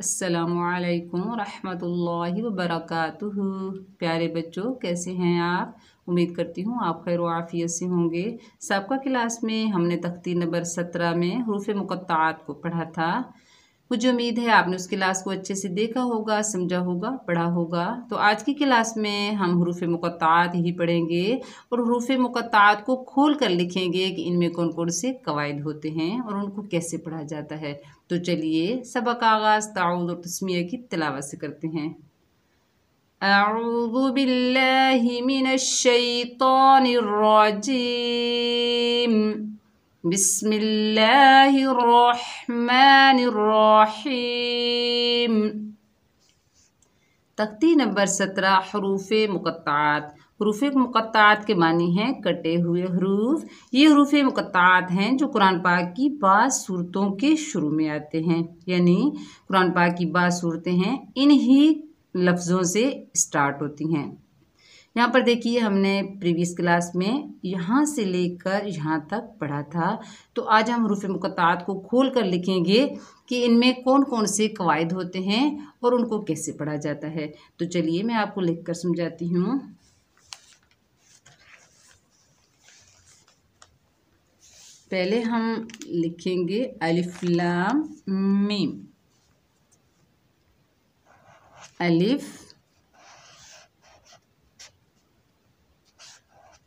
असलकम वरहमल वबरक प्यारे बच्चों कैसे हैं आप उम्मीद करती हूँ आप खैर आफियत से होंगे सबका क्लास में हमने तख्ती नंबर सत्रह में हरूफ मुक़ात को पढ़ा था मुझे उम्मीद है आपने उस क्लास को अच्छे से देखा होगा समझा होगा पढ़ा होगा तो आज की क्लास में हम हरूफ मुक़ात ही पढ़ेंगे और हरूफ मुक़ात को खोल कर लिखेंगे कि इनमें कौन कौन से कवायद होते हैं और उनको कैसे पढ़ा जाता है तो चलिए सबक आगाज़ ताउद और तस्मिया की तलावा से करते हैं أعوذ بالله من الشيطان الرجيم بسم الله الرحمن الرحيم तख्ती नंबर सत्रह हरूफ मुकत्त हरूफ मुकत्त के मानी हैं कटे हुए हरूफ ये हरूफ मुकत्त हैं जो कुरान पाक की बाद सूरतों के शुरू में आते हैं यानी कुरान पाक की बाद सूरतें हैं ही लफ्ज़ों से स्टार्ट होती हैं यहाँ पर देखिए हमने प्रीवियस क्लास में यहाँ से लेकर यहाँ तक पढ़ा था तो आज हम रूफ मुकतात को खोल कर लिखेंगे कि इनमें कौन कौन से कवायद होते हैं और उनको कैसे पढ़ा जाता है तो चलिए मैं आपको लिख कर समझाती हूँ पहले हम लिखेंगे अलिफ्लाम मीम अलिफ़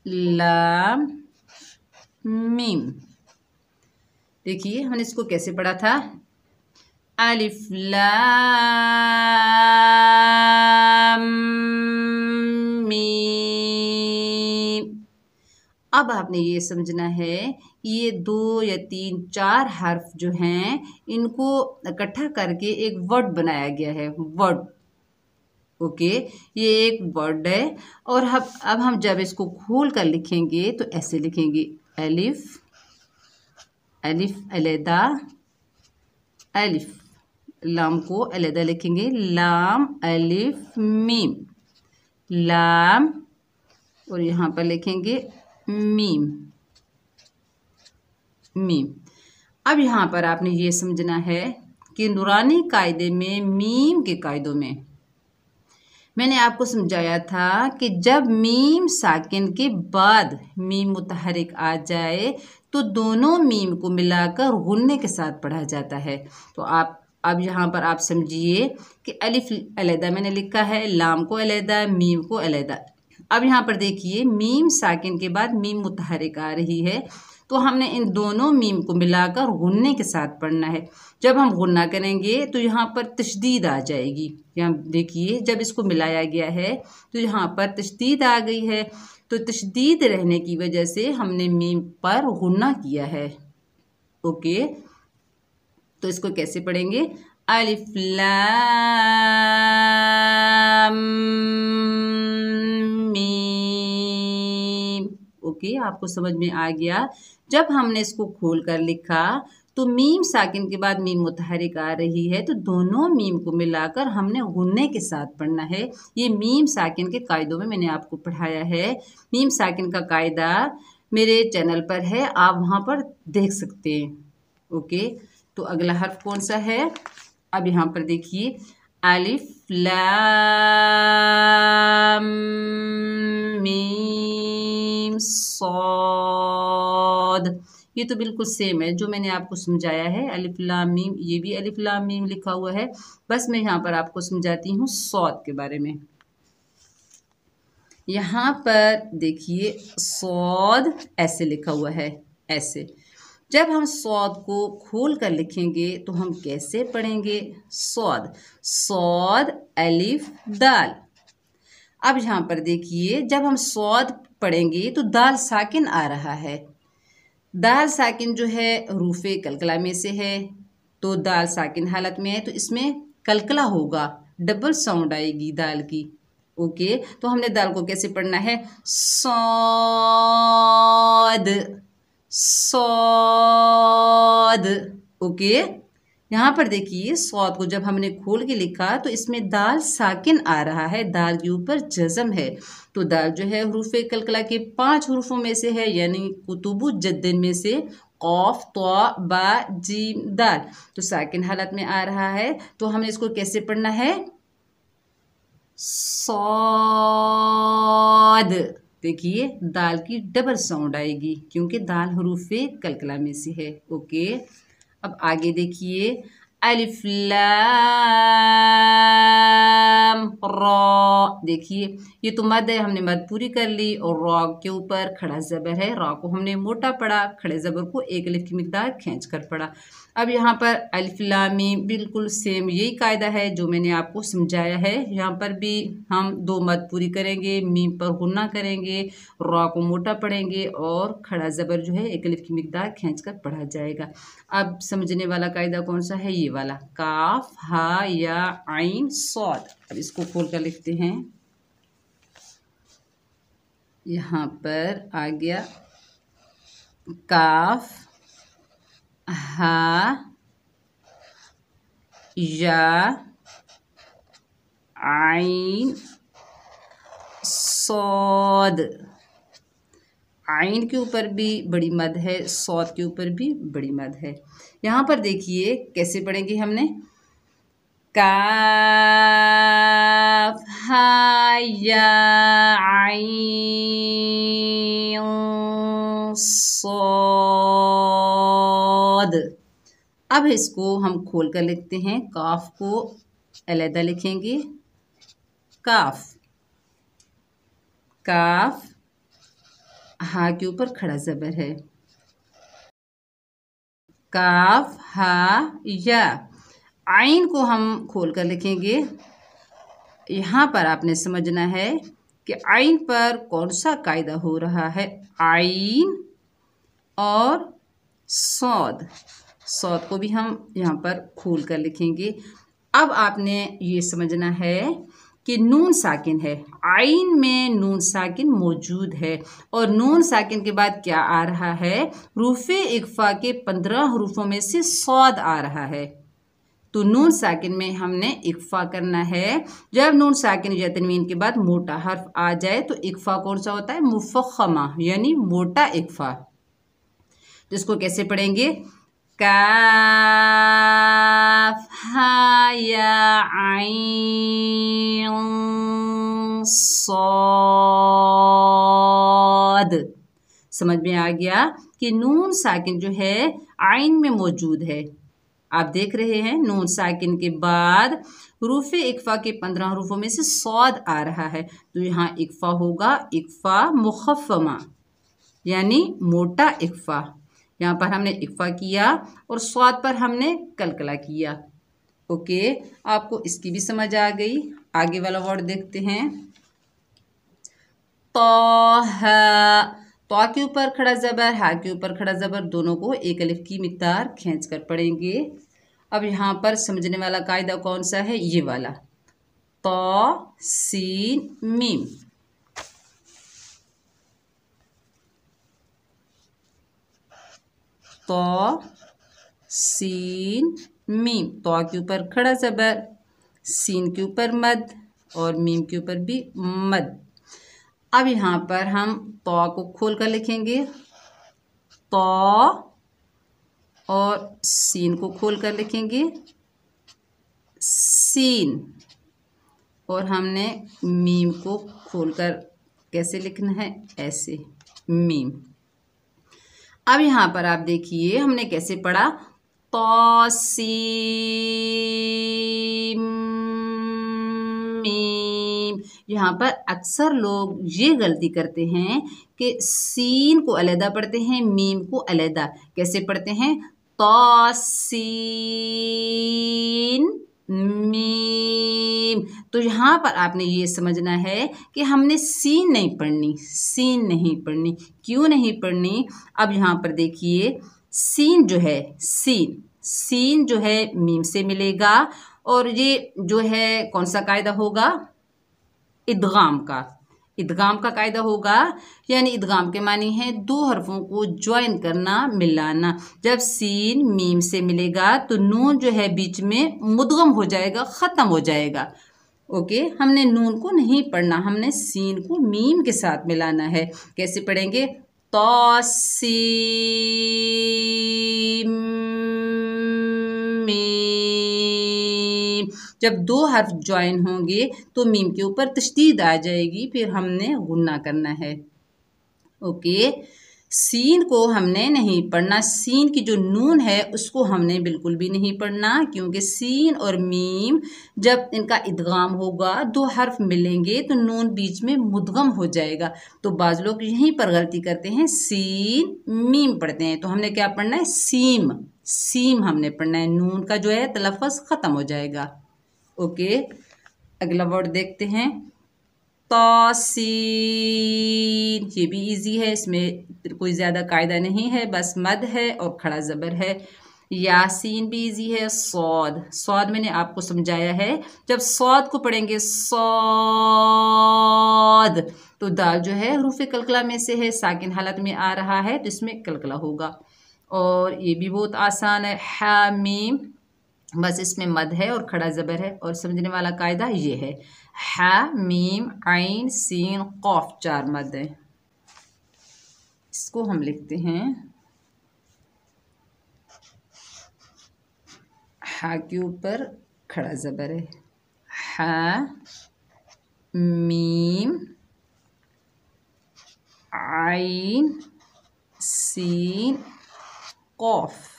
लाम मीम देखिए हमने इसको कैसे पढ़ा था अलिफ लाम अब आपने ये समझना है कि ये दो या तीन चार हर्फ जो हैं इनको इकट्ठा करके एक वर्ड बनाया गया है वर्ड ओके ये एक वर्ड है और हम अब हम जब इसको खोल कर लिखेंगे तो ऐसे लिखेंगे एलिफ एलिफ अलहदा एलिफ लाम को अलहदा लिखेंगे लाम अलिफ मीम लाम और यहाँ पर लिखेंगे मीम मीम अब यहाँ पर आपने ये समझना है कि नुरानी कायदे में मीम के कायदों में मैंने आपको समझाया था कि जब मीम साकिन के बाद मीम मुतहरक आ जाए तो दोनों मीम को मिलाकर गुन्ने के साथ पढ़ा जाता है तो आप अब यहाँ पर आप समझिए कि अलिफ अलीहदा मैंने लिखा है लाम को अलीहदा मीम को अलीहदा अब यहाँ पर देखिए मीम साकिन के बाद मीम मुतहरक आ रही है तो हमने इन दोनों मीम को मिलाकर गुन्ने के साथ पढ़ना है जब हम गुन्ना करेंगे तो यहाँ पर तशदीद आ जाएगी यहाँ देखिए जब इसको मिलाया गया है तो यहाँ पर तशदीद आ गई है तो तशदीद रहने की वजह से हमने मीम पर गुन्ना किया है ओके तो इसको कैसे पढ़ेंगे अलिफ लाम मीम ओके आपको समझ में आ गया जब हमने इसको खोल कर लिखा तो मीम साकिन के बाद मीम मुतहरिक आ रही है तो दोनों मीम को मिलाकर हमने गुन्ने के साथ पढ़ना है ये मीम साकिन के कायदों में मैंने आपको पढ़ाया है मीम साकिन का कायदा मेरे चैनल पर है आप वहाँ पर देख सकते हैं ओके तो अगला हर्फ कौन सा है अब यहाँ पर देखिए अलिफ लीम सौद ये तो बिल्कुल सेम है जो मैंने आपको समझाया है अलिफ लामीम ये भी अलिफ लामीम लिखा हुआ है बस मैं यहाँ पर आपको समझाती हूँ सौद के बारे में यहाँ पर देखिए सौद ऐसे लिखा हुआ है ऐसे जब हम सौद को खोल कर लिखेंगे तो हम कैसे पढ़ेंगे सौद सौद अलिफ दाल अब यहाँ पर देखिए जब हम सौद पढ़ेंगे तो दाल साकिन आ रहा है दाल साकिन जो है रूफे कलकला में से है तो दाल साकिन हालत में है तो इसमें कलकला होगा डबल साउंड आएगी दाल की ओके तो हमने दाल को कैसे पढ़ना है सौद सौद ओके यहाँ पर देखिए सौद को जब हमने खोल के लिखा तो इसमें दाल साकिन आ रहा है दाल के ऊपर जजम है तो दाल जो है हरूफ कलकला के पांच हरूफों में से है यानी कुतुबु जद्दन में से कौफ तो बा जी दाल तो साकिन हालत में आ रहा है तो हमें इसको कैसे पढ़ना है सौद देखिए दाल की डबल साउंड आएगी क्योंकि दाल हरूफ कलकला में से है ओके अब आगे देखिए अलिफ रॉ देखिए ये तो मद है हमने मद पूरी कर ली और रॉ के ऊपर खड़ा ज़बर है रॉ को हमने मोटा पड़ा खड़े ज़बर को एक अलिफ की मकदार खींच कर पड़ा अब यहाँ पर अल्फिला बिल्कुल सेम यही कायदा है जो मैंने आपको समझाया है यहाँ पर भी हम दो मत पूरी करेंगे मीम पर गुना करेंगे रॉ को मोटा पढ़ेंगे और खड़ा ज़बर जो है एक अलिफ की मकदार खींच कर पढ़ा जाएगा अब समझने वाला कायदा कौन सा है ये वाला काफ हा या आइन सौद अब इसको खोल कर लिखते हैं यहाँ पर आ गया काफ ha ya आइन सौद आइन के ऊपर भी बड़ी मद है सौद के ऊपर भी बड़ी मद है यहाँ पर देखिए कैसे पढ़ेंगे हमने का हा या आई सौ अब इसको हम खोल कर लिखते हैं काफ को अलहदा लिखेंगे काफ काफ हा के ऊपर खड़ा ज़बर है काफ हा या आइन को हम खोल कर लिखेंगे यहाँ पर आपने समझना है कि आइन पर कौन सा कायदा हो रहा है आइन और सौद सौत को भी हम यहाँ पर खोल कर लिखेंगे अब आपने ये समझना है कि नून साकिन है आइन में नून साकिन मौजूद है और नून साकिन के बाद क्या आ रहा है रूफे इकफा के पंद्रह हरूफों में से सौद आ रहा है तो नून साकिन में हमने इकफा करना है जब नून साकिन या तनवीन के बाद मोटा हर्फ आ जाए तो इकफा कौन सा होता है मुफ़मा यानी मोटा इकफा जिसको कैसे पढ़ेंगे काफ सौद समझ में आ गया कि नून साकिन जो है आइन में मौजूद है आप देख रहे हैं नून साकिन के बाद रूफ इकफा के पंद्रह रूफों में से सौद आ रहा है तो यहाँ इकफा होगा इकफा मुखफमा यानी मोटा इकफा यहाँ पर हमने इफ़ा किया और स्वाद पर हमने कलकला किया ओके आपको इसकी भी समझ आ गई आगे वाला वर्ड देखते हैं तो तो के ऊपर खड़ा ज़बर हा के ऊपर खड़ा ज़बर दोनों को एक अलिफ की मकदार खींच कर पड़ेंगे अब यहाँ पर समझने वाला कायदा कौन सा है ये वाला तो सीन मीम तो सीन मीम तो के ऊपर खड़ा ज़बर सीन के ऊपर मद और मीम के ऊपर भी मद अब यहाँ पर हम तो को खोल कर लिखेंगे तो और सीन को खोल कर लिखेंगे सीन और हमने मीम को खोलकर कैसे लिखना है ऐसे मीम अब यहाँ पर आप देखिए हमने कैसे पढ़ा मीम यहाँ पर अक्सर लोग ये गलती करते हैं कि सीन को अलहदा पढ़ते हैं मीम को अलहदा कैसे पढ़ते हैं सीन मीम तो यहाँ पर आपने ये समझना है कि हमने सीन नहीं पढ़नी सीन नहीं पढ़नी क्यों नहीं पढ़नी अब यहाँ पर देखिए सीन जो है सीन सीन जो है मीम से मिलेगा और ये जो है कौन सा कायदा होगा इदगाम का इदगाम का कायदा होगा यानी इदगाम के मानी है दो हरफों को ज्वाइन करना मिलाना जब सीन मीम से मिलेगा तो नून जो है बीच में मुदगम हो जाएगा ख़त्म हो जाएगा ओके हमने नून को नहीं पढ़ना हमने सीन को मीम के साथ मिलाना है कैसे पढ़ेंगे तौसीम जब दो हर्फ ज्वाइन होंगे तो मीम के ऊपर तशदीद आ जाएगी फिर हमने गुना करना है ओके सीन को हमने नहीं पढ़ना सीन की जो नून है उसको हमने बिल्कुल भी नहीं पढ़ना क्योंकि सीन और मीम जब इनका इदगाम होगा दो हर्फ मिलेंगे तो नून बीच में मुदगम हो जाएगा तो बाज़ लोग यहीं पर गलती करते हैं सीन मीम पढ़ते हैं तो हमने क्या पढ़ना है सीम सीम हमने पढ़ना है नून का जो है तलफ़ ख़त्म हो जाएगा ओके अगला वर्ड देखते हैं तोसीन ये भी इजी है इसमें कोई ज़्यादा कायदा नहीं है बस मद है और खड़ा ज़बर है यासीन भी इजी है सौद सौद मैंने आपको समझाया है जब सौद को पढ़ेंगे सौद तो दाल जो है रूफ कलकला में से है साकिन हालत में आ रहा है तो इसमें कलकला होगा और ये भी बहुत आसान है हामीम बस इसमें मद है और खड़ा ज़बर है और समझने वाला कायदा ये है हा मीम आइन सीन कौफ चार मद है इसको हम लिखते हैं हा के ऊपर खड़ा ज़बर है हा मीम आइन सीन कौफ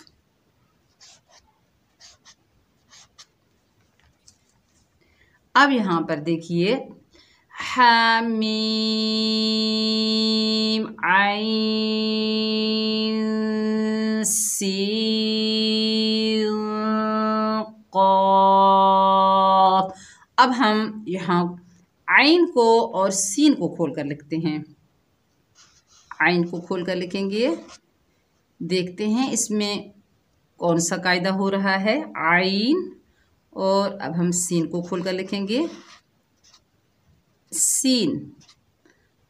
अब यहाँ पर देखिए हमीम आई सी अब हम यहाँ आइन को और सीन को खोल कर लिखते हैं आइन को खोल कर लिखेंगे देखते हैं इसमें कौन सा कायदा हो रहा है आइन और अब हम सीन को खोल कर लिखेंगे सीन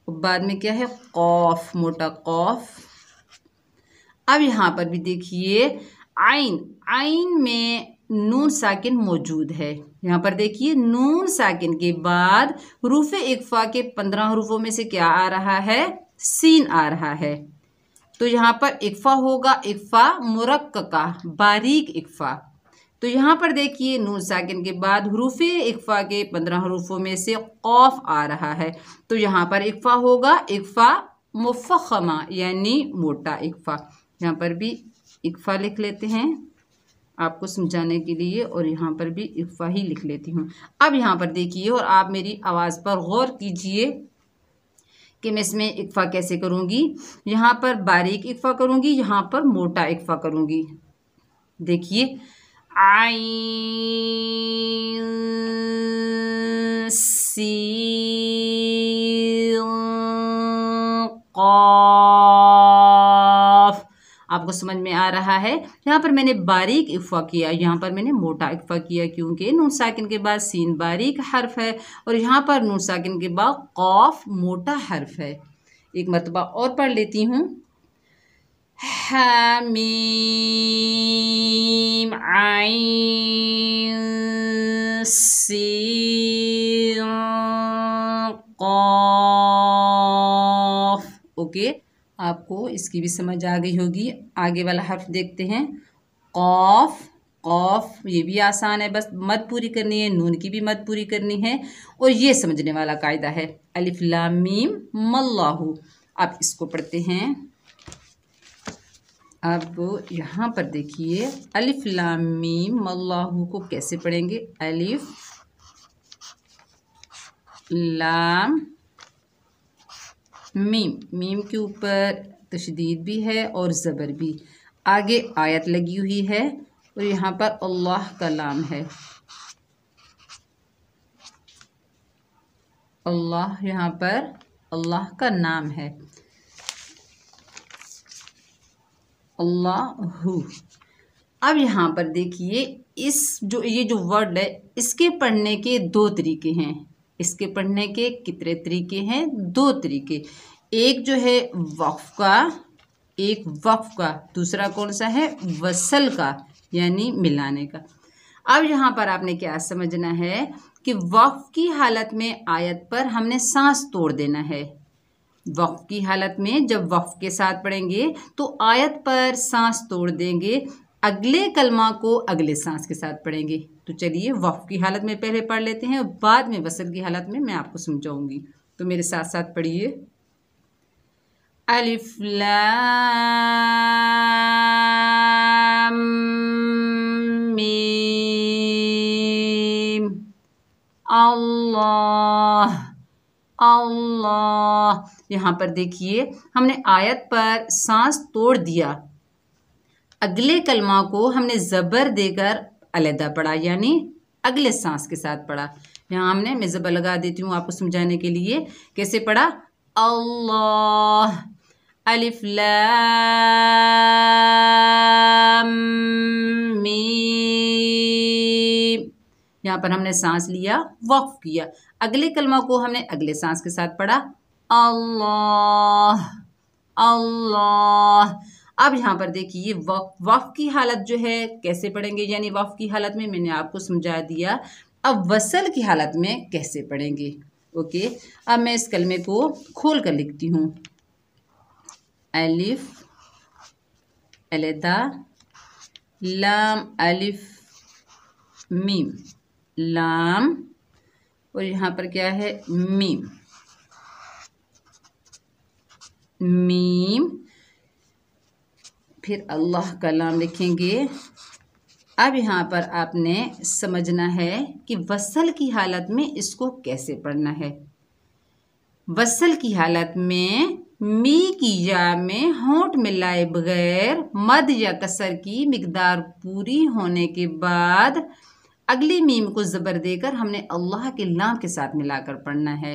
बाद में क्या है कौफ मोटा कौफ अब यहाँ पर भी देखिए आइन आइन में नून साकिन मौजूद है यहाँ पर देखिए नून साकिन के बाद रूफ इकफा के पंद्रह रूफों में से क्या आ रहा है सीन आ रहा है तो यहाँ पर इकफा होगा इकफा मुरक्का बारीक इकफा तो यहाँ पर देखिए नून साकिन के बाद हरूफ इकफ़ा के पंद्रह हरूफों में से खौफ आ रहा है तो यहाँ पर इकफ़ा होगा इकफ़ा मुफ़मा यानी मोटा इकफ़ा यहाँ पर भी इकफ़ा लिख लेते हैं आपको समझाने के लिए और यहाँ पर भी इकफ़ा ही लिख लेती हूँ अब यहाँ पर देखिए और आप मेरी आवाज़ पर गौर कीजिए कि मैं इसमें इकफ़ा कैसे करूँगी यहाँ पर बारीक इकफ़ा करूँगी यहाँ पर मोटा इकफ़ा करूँगी देखिए عين आपको समझ में आ रहा है यहाँ पर मैंने बारीक इफ़ा किया यहाँ पर मैंने मोटा इफ़ा किया क्योंकि नून साकिन के बाद सीन बारीक हर्फ है और यहाँ पर नून साकिन के बाद कौफ मोटा हर्फ है एक मरतबा और पढ़ लेती हूँ हमी कौफ ओके आपको इसकी भी समझ आ गई होगी आगे वाला हर्फ देखते हैं कौफ कौफ ये भी आसान है बस मत पूरी करनी है नून की भी मत पूरी करनी है और ये समझने वाला कायदा है अलिफ लामीम मल्लाहू आप इसको पढ़ते हैं अब यहाँ पर देखिए अलिफ लामीम अल्लाह को कैसे पढ़ेंगे अलिफ लाम मीम मीम के ऊपर तशदीद भी है और ज़बर भी आगे आयत लगी हुई है और यहाँ पर अल्लाह का लाम है अल्लाह यहाँ पर अल्लाह का नाम है अल्लाह अब यहाँ पर देखिए इस जो ये जो वर्ड है इसके पढ़ने के दो तरीके हैं इसके पढ़ने के कितने तरीके हैं दो तरीके एक जो है वक्फ का एक वक्फ का दूसरा कौन सा है वसल का यानी मिलाने का अब यहाँ पर आपने क्या समझना है कि वक्फ की हालत में आयत पर हमने सांस तोड़ देना है वक्फ़ की हालत में जब वफ़ के साथ पढ़ेंगे तो आयत पर सांस तोड़ देंगे अगले कलमा को अगले सांस के साथ पढ़ेंगे तो चलिए वफ़ की हालत में पहले पढ़ लेते हैं और बाद में वसल की हालत में मैं आपको समझाऊंगी तो मेरे साथ साथ पढ़िए अलिफ्ला अल्लाह अल्लाह यहां पर देखिए हमने आयत पर सांस तोड़ दिया अगले कलमा को हमने ज़बर देकर अलहदा पढ़ा यानी अगले सांस के साथ पढ़ा यहाँ हमने मैं ज़बर लगा देती हूँ आपको समझाने के लिए कैसे पढ़ा अल्लाह अलिफ मीम यहाँ पर हमने सांस लिया वक्फ किया अगले कलमा को हमने अगले सांस के साथ पढ़ा अल्लाह अल्लाह अब यहाँ पर देखिए ये वफ वफ की हालत जो है कैसे पढ़ेंगे यानी वफ की हालत में मैंने आपको समझा दिया अब वसल की हालत में कैसे पढ़ेंगे ओके अब मैं इस कलमे को खोल कर लिखती हूँ अलिफ अलदा लाम अलिफ मीम लाम और यहाँ पर क्या है मीम मीम फिर अल्लाह का नाम लिखेंगे अब यहाँ पर आपने समझना है कि वसल की हालत में इसको कैसे पढ़ना है वसल की हालत में मी की या में होंठ मिलाए बगैर मद या कसर की मकदार पूरी होने के बाद अगली मीम को ज़बर देकर हमने अल्लाह के लाम के साथ मिलाकर पढ़ना है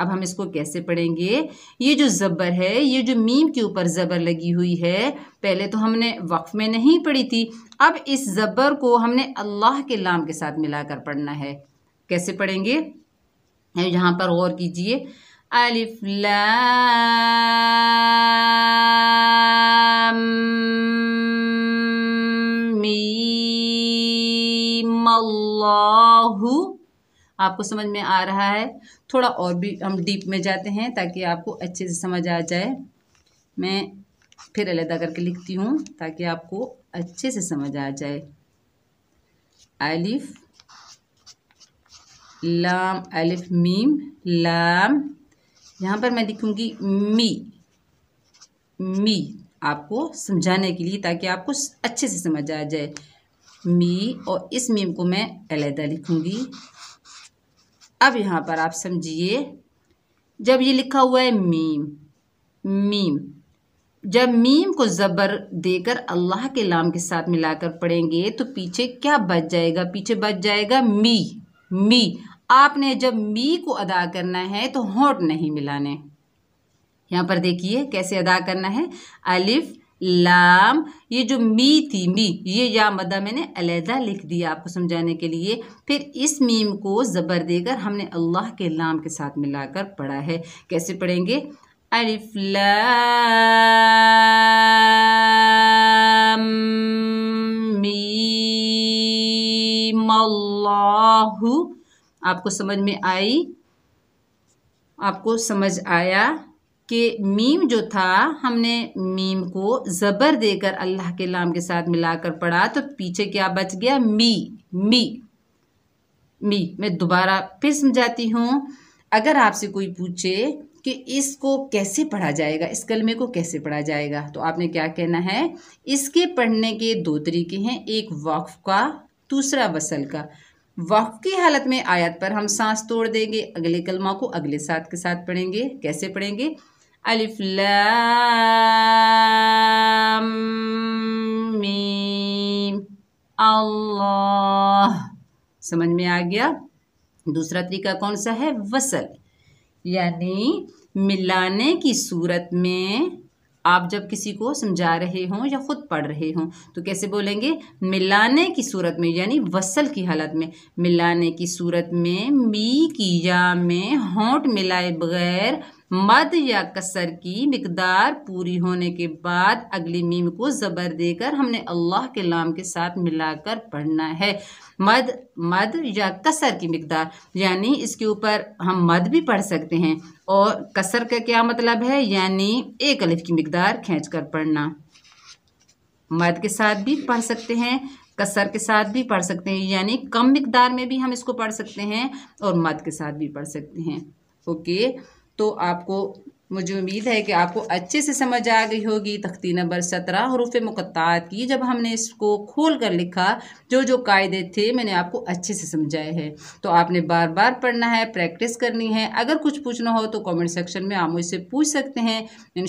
अब हम इसको कैसे पढ़ेंगे ये जो ज़बर है ये जो मीम के ऊपर ज़बर लगी हुई है पहले तो हमने वक्फ में नहीं पढ़ी थी अब इस ज़बर को हमने अल्लाह के लाम के साथ मिलाकर पढ़ना है कैसे पढ़ेंगे यहाँ पर गौर कीजिए अलिफ्ला मी अल्लाह आपको समझ में आ रहा है थोड़ा और भी हम डीप में जाते हैं ताकि आपको अच्छे से समझ आ जाए मैं फिर अलहदा करके लिखती हूँ ताकि आपको अच्छे से समझ आ जाए अलिफ लाम अलिफ मीम लाम यहाँ पर मैं लिखूँगी मी मी आपको समझाने के लिए ताकि आपको अच्छे से समझ आ जाए मी और इस मीम को मैं अलहदा लिखूंगी अब यहाँ पर आप समझिए जब ये लिखा हुआ है मीम मीम जब मीम को ज़बर देकर अल्लाह के लाम के साथ मिलाकर पढ़ेंगे तो पीछे क्या बच जाएगा पीछे बच जाएगा मी मी आपने जब मी को अदा करना है तो होट नहीं मिलाने यहाँ पर देखिए कैसे अदा करना है अलिफ लाम ये जो मी थी मी ये या मदा मैंने अलहदा लिख दिया आपको समझाने के लिए फिर इस मीम को ज़बर देकर हमने अल्लाह के लाम के साथ मिलाकर पढ़ा है कैसे पढ़ेंगे अरिफ लाम आपको समझ में आई आपको समझ आया कि मीम जो था हमने मीम को ज़बर देकर अल्लाह के नाम के साथ मिलाकर पढ़ा तो पीछे क्या बच गया मी मी मी मैं दोबारा फिर समझाती हूँ अगर आपसे कोई पूछे कि इसको कैसे पढ़ा जाएगा इस कलमे को कैसे पढ़ा जाएगा तो आपने क्या कहना है इसके पढ़ने के दो तरीके हैं एक वक्फ का दूसरा वसल का वक्फ की हालत में आयत पर हम सांस तोड़ देंगे अगले कलमा को अगले साथ के साथ पढ़ेंगे कैसे पढ़ेंगे الف لام ميم الله समझ में आ गया दूसरा तरीका कौन सा है वसल यानी मिलाने की सूरत में आप जब किसी को समझा रहे हों या ख़ुद पढ़ रहे हों तो कैसे बोलेंगे मिलाने की सूरत में यानी वसल की हालत में मिलाने की सूरत में मी की या में होंठ मिलाए बगैर मद या कसर की मकदार पूरी होने के बाद अगली मीम को ज़बर देकर हमने अल्लाह के नाम के साथ मिलाकर पढ़ना है मद मद या कसर की मकदार यानी इसके ऊपर हम मद भी पढ़ सकते हैं और कसर का क्या मतलब है यानी एक अलिफ की मकदार खींच कर पढ़ना मद के साथ भी पढ़ सकते हैं कसर के साथ भी पढ़ सकते हैं यानी कम मकदार में भी हम इसको पढ़ सकते हैं और मद के साथ भी पढ़ सकते हैं ओके तो आपको मुझे उम्मीद है कि आपको अच्छे से समझ आ गई होगी तख्ती नंबर सत्रह हरूफ मुकत की जब हमने इसको खोल कर लिखा जो जो कायदे थे मैंने आपको अच्छे से समझाए हैं तो आपने बार बार पढ़ना है प्रैक्टिस करनी है अगर कुछ पूछना हो तो कमेंट सेक्शन में आप मुझसे पूछ सकते हैं इन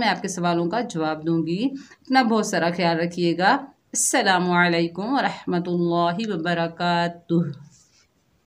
मैं आपके सवालों का जवाब दूँगी अपना बहुत सारा ख्याल रखिएगा अल्लाम वरहमल वर्का